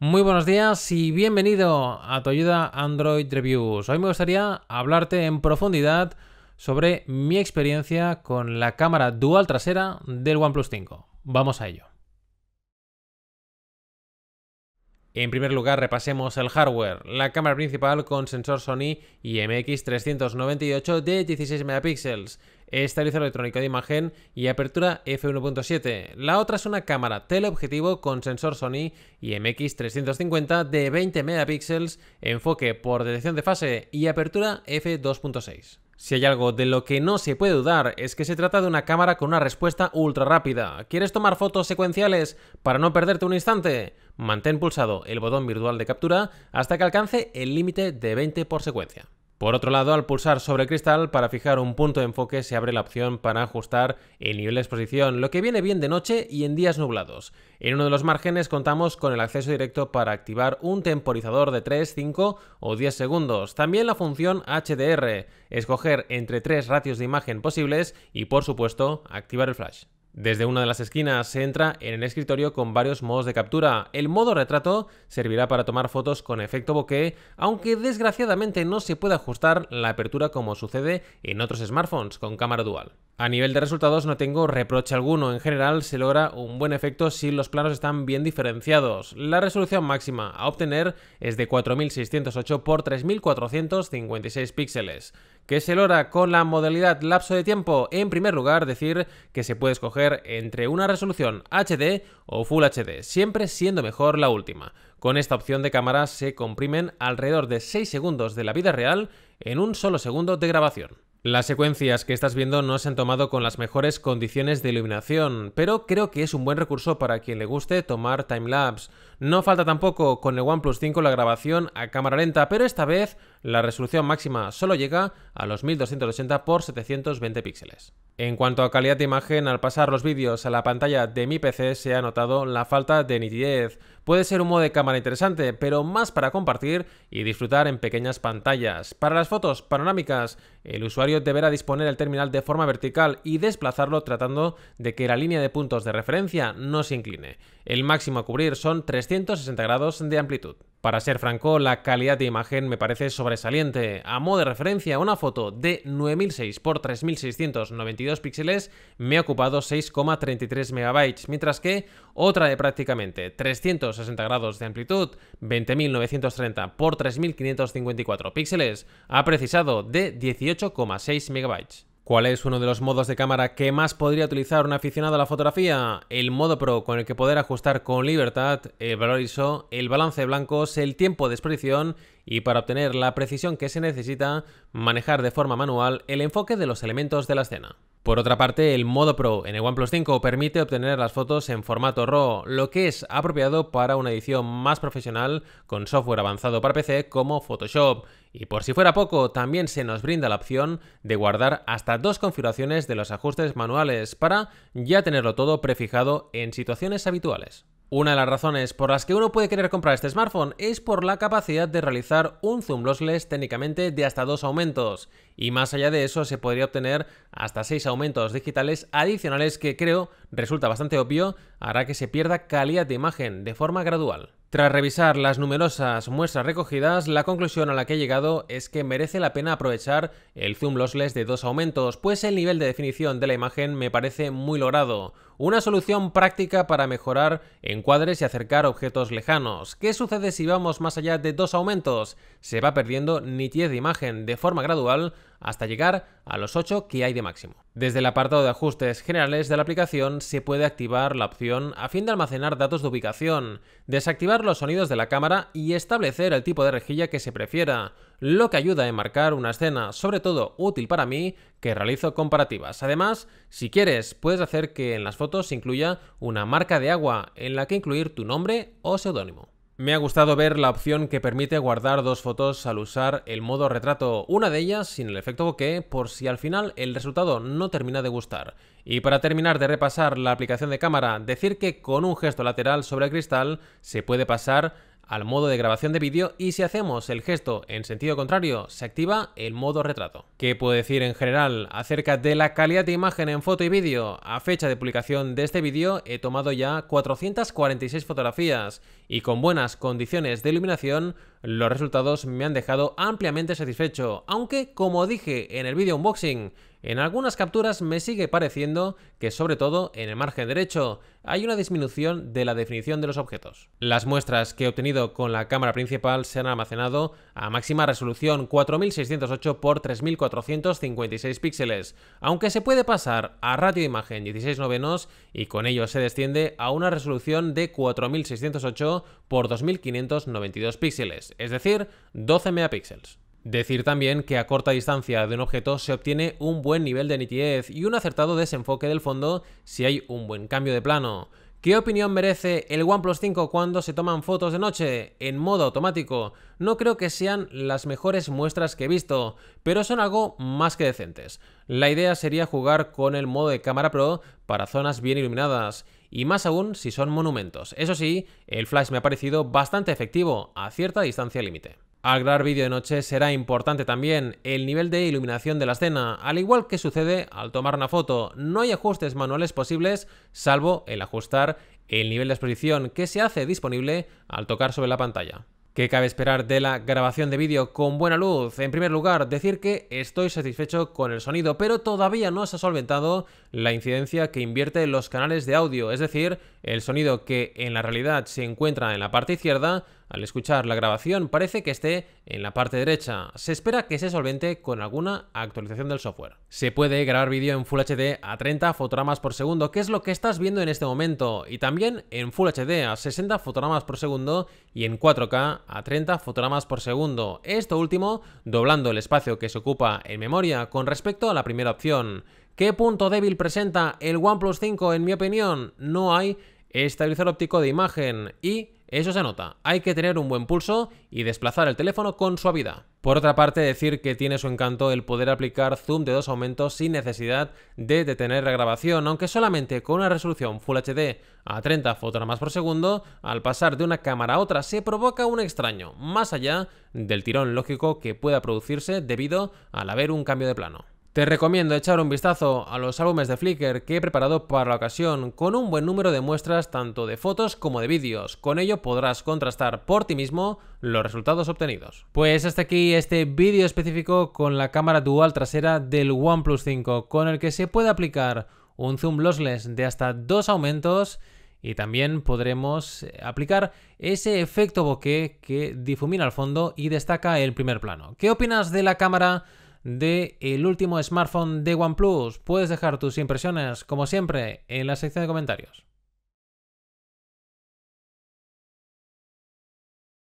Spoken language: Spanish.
Muy buenos días y bienvenido a tu ayuda Android Reviews. Hoy me gustaría hablarte en profundidad sobre mi experiencia con la cámara dual trasera del OnePlus 5. Vamos a ello. En primer lugar, repasemos el hardware. La cámara principal con sensor Sony IMX398 de 16 megapíxeles, estabilizador electrónico de imagen y apertura f1.7. La otra es una cámara teleobjetivo con sensor Sony IMX350 de 20 megapíxeles, enfoque por detección de fase y apertura f2.6. Si hay algo de lo que no se puede dudar es que se trata de una cámara con una respuesta ultra rápida. ¿Quieres tomar fotos secuenciales para no perderte un instante? Mantén pulsado el botón virtual de captura hasta que alcance el límite de 20 por secuencia. Por otro lado, al pulsar sobre cristal para fijar un punto de enfoque se abre la opción para ajustar el nivel de exposición, lo que viene bien de noche y en días nublados. En uno de los márgenes contamos con el acceso directo para activar un temporizador de 3, 5 o 10 segundos. También la función HDR, escoger entre tres ratios de imagen posibles y por supuesto activar el flash. Desde una de las esquinas se entra en el escritorio con varios modos de captura. El modo retrato servirá para tomar fotos con efecto bokeh, aunque desgraciadamente no se puede ajustar la apertura como sucede en otros smartphones con cámara dual. A nivel de resultados no tengo reproche alguno, en general se logra un buen efecto si los planos están bien diferenciados. La resolución máxima a obtener es de 4608 x 3456 píxeles. que se logra con la modalidad lapso de tiempo? En primer lugar, decir que se puede escoger entre una resolución HD o Full HD, siempre siendo mejor la última. Con esta opción de cámara se comprimen alrededor de 6 segundos de la vida real en un solo segundo de grabación. Las secuencias que estás viendo no se han tomado con las mejores condiciones de iluminación, pero creo que es un buen recurso para quien le guste tomar timelapse. No falta tampoco con el OnePlus 5 la grabación a cámara lenta, pero esta vez la resolución máxima solo llega a los 1280 x 720 píxeles. En cuanto a calidad de imagen, al pasar los vídeos a la pantalla de mi PC se ha notado la falta de nitidez. Puede ser un modo de cámara interesante, pero más para compartir y disfrutar en pequeñas pantallas. Para las fotos panorámicas, el usuario deberá disponer el terminal de forma vertical y desplazarlo tratando de que la línea de puntos de referencia no se incline. El máximo a cubrir son 360 grados de amplitud. Para ser franco, la calidad de imagen me parece sobresaliente. A modo de referencia, una foto de 9006 x 3692 píxeles me ha ocupado 6,33 MB, mientras que otra de prácticamente 360 grados de amplitud, 20930 x 3554 píxeles, ha precisado de 18,6 MB. ¿Cuál es uno de los modos de cámara que más podría utilizar un aficionado a la fotografía? El modo pro con el que poder ajustar con libertad el valor ISO, el balance de blancos, el tiempo de exposición y para obtener la precisión que se necesita, manejar de forma manual el enfoque de los elementos de la escena. Por otra parte, el modo Pro en el OnePlus 5 permite obtener las fotos en formato RAW, lo que es apropiado para una edición más profesional con software avanzado para PC como Photoshop. Y por si fuera poco, también se nos brinda la opción de guardar hasta dos configuraciones de los ajustes manuales para ya tenerlo todo prefijado en situaciones habituales. Una de las razones por las que uno puede querer comprar este smartphone es por la capacidad de realizar un zoom lossless técnicamente de hasta dos aumentos, y más allá de eso se podría obtener hasta 6 aumentos digitales adicionales que creo resulta bastante obvio hará que se pierda calidad de imagen de forma gradual. Tras revisar las numerosas muestras recogidas, la conclusión a la que he llegado es que merece la pena aprovechar el zoom lossless de dos aumentos, pues el nivel de definición de la imagen me parece muy logrado. Una solución práctica para mejorar encuadres y acercar objetos lejanos. ¿Qué sucede si vamos más allá de dos aumentos? Se va perdiendo nitidez de imagen de forma gradual, hasta llegar a los 8 que hay de máximo. Desde el apartado de ajustes generales de la aplicación se puede activar la opción a fin de almacenar datos de ubicación, desactivar los sonidos de la cámara y establecer el tipo de rejilla que se prefiera, lo que ayuda a enmarcar una escena, sobre todo útil para mí que realizo comparativas. Además, si quieres, puedes hacer que en las fotos se incluya una marca de agua en la que incluir tu nombre o seudónimo. Me ha gustado ver la opción que permite guardar dos fotos al usar el modo retrato, una de ellas sin el efecto bokeh por si al final el resultado no termina de gustar. Y para terminar de repasar la aplicación de cámara, decir que con un gesto lateral sobre el cristal se puede pasar al modo de grabación de vídeo y si hacemos el gesto en sentido contrario se activa el modo retrato. ¿Qué puedo decir en general acerca de la calidad de imagen en foto y vídeo? A fecha de publicación de este vídeo he tomado ya 446 fotografías y con buenas condiciones de iluminación los resultados me han dejado ampliamente satisfecho, aunque como dije en el vídeo unboxing, en algunas capturas me sigue pareciendo que sobre todo en el margen derecho hay una disminución de la definición de los objetos. Las muestras que he obtenido con la cámara principal se han almacenado a máxima resolución 4608 x 3456 píxeles, aunque se puede pasar a ratio de imagen 16 novenos y con ello se desciende a una resolución de 4608 x 2592 píxeles, es decir, 12 megapíxeles. Decir también que a corta distancia de un objeto se obtiene un buen nivel de nitidez y un acertado desenfoque del fondo si hay un buen cambio de plano. ¿Qué opinión merece el OnePlus 5 cuando se toman fotos de noche en modo automático? No creo que sean las mejores muestras que he visto, pero son algo más que decentes. La idea sería jugar con el modo de cámara pro para zonas bien iluminadas, y más aún si son monumentos. Eso sí, el flash me ha parecido bastante efectivo a cierta distancia límite. Al grabar vídeo de noche será importante también el nivel de iluminación de la escena, al igual que sucede al tomar una foto. No hay ajustes manuales posibles, salvo el ajustar el nivel de exposición que se hace disponible al tocar sobre la pantalla. ¿Qué cabe esperar de la grabación de vídeo con buena luz? En primer lugar, decir que estoy satisfecho con el sonido, pero todavía no se ha solventado la incidencia que invierte los canales de audio, es decir, el sonido que en la realidad se encuentra en la parte izquierda al escuchar la grabación parece que esté en la parte derecha. Se espera que se solvente con alguna actualización del software. Se puede grabar vídeo en Full HD a 30 fotogramas por segundo, que es lo que estás viendo en este momento, y también en Full HD a 60 fotogramas por segundo y en 4K a 30 fotogramas por segundo. Esto último doblando el espacio que se ocupa en memoria con respecto a la primera opción. ¿Qué punto débil presenta el OnePlus 5? En mi opinión, no hay estabilizador óptico de imagen y eso se nota, hay que tener un buen pulso y desplazar el teléfono con suavidad. Por otra parte, decir que tiene su encanto el poder aplicar zoom de dos aumentos sin necesidad de detener la grabación, aunque solamente con una resolución Full HD a 30 fotogramas por segundo, al pasar de una cámara a otra se provoca un extraño, más allá del tirón lógico que pueda producirse debido al haber un cambio de plano. Te recomiendo echar un vistazo a los álbumes de Flickr que he preparado para la ocasión con un buen número de muestras tanto de fotos como de vídeos. Con ello podrás contrastar por ti mismo los resultados obtenidos. Pues hasta aquí este vídeo específico con la cámara dual trasera del OnePlus 5 con el que se puede aplicar un zoom lossless de hasta dos aumentos y también podremos eh, aplicar ese efecto bokeh que difumina el fondo y destaca el primer plano. ¿Qué opinas de la cámara? de el último smartphone de OnePlus. Puedes dejar tus impresiones, como siempre, en la sección de comentarios.